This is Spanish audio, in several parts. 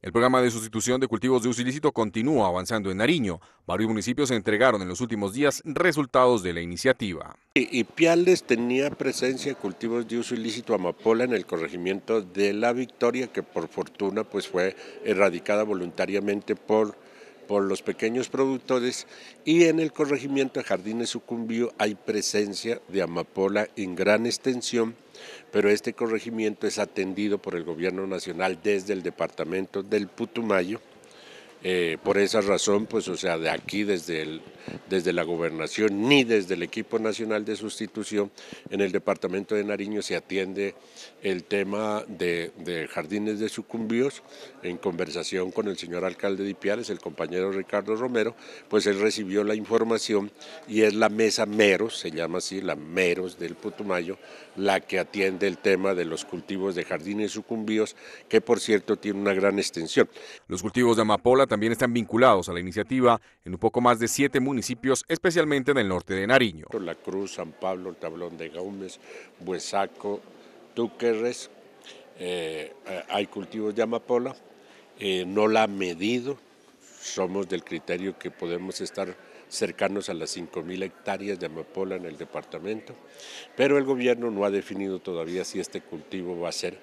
El programa de sustitución de cultivos de uso ilícito continúa avanzando en Nariño. Varios municipios entregaron en los últimos días resultados de la iniciativa. Y, Piales tenía presencia de cultivos de uso ilícito amapola en el corregimiento de La Victoria, que por fortuna pues fue erradicada voluntariamente por por los pequeños productores y en el corregimiento de Jardines Sucumbío hay presencia de amapola en gran extensión, pero este corregimiento es atendido por el gobierno nacional desde el departamento del Putumayo. Eh, por esa razón, pues o sea, de aquí desde el desde la gobernación ni desde el equipo nacional de sustitución. En el departamento de Nariño se atiende el tema de, jardines de sucumbíos en conversación con el señor alcalde de Ipiales, el compañero Ricardo Romero, pues él recibió la información y es la mesa Meros, se llama así, la Meros del Putumayo, la que atiende el tema de los cultivos de jardines sucumbíos, que por cierto tiene una gran extensión. Los cultivos de amapola también están vinculados a la iniciativa en un poco más de siete municipios municipios, especialmente en el norte de Nariño. La Cruz, San Pablo, el Tablón de Gómez, Buesaco, Túquerres, eh, eh, hay cultivos de amapola, eh, no la ha medido, somos del criterio que podemos estar cercanos a las 5.000 hectáreas de amapola en el departamento, pero el gobierno no ha definido todavía si este cultivo va a ser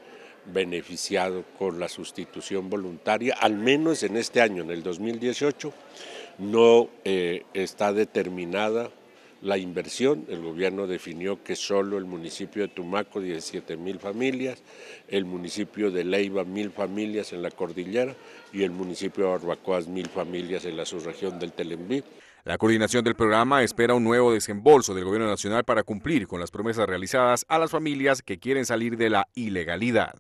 beneficiado con la sustitución voluntaria, al menos en este año, en el 2018, no eh, está determinada la inversión. El gobierno definió que solo el municipio de Tumaco, 17 mil familias, el municipio de Leiva, mil familias en la cordillera y el municipio de Barbacoas, mil familias en la subregión del Telenví. La coordinación del programa espera un nuevo desembolso del gobierno nacional para cumplir con las promesas realizadas a las familias que quieren salir de la ilegalidad.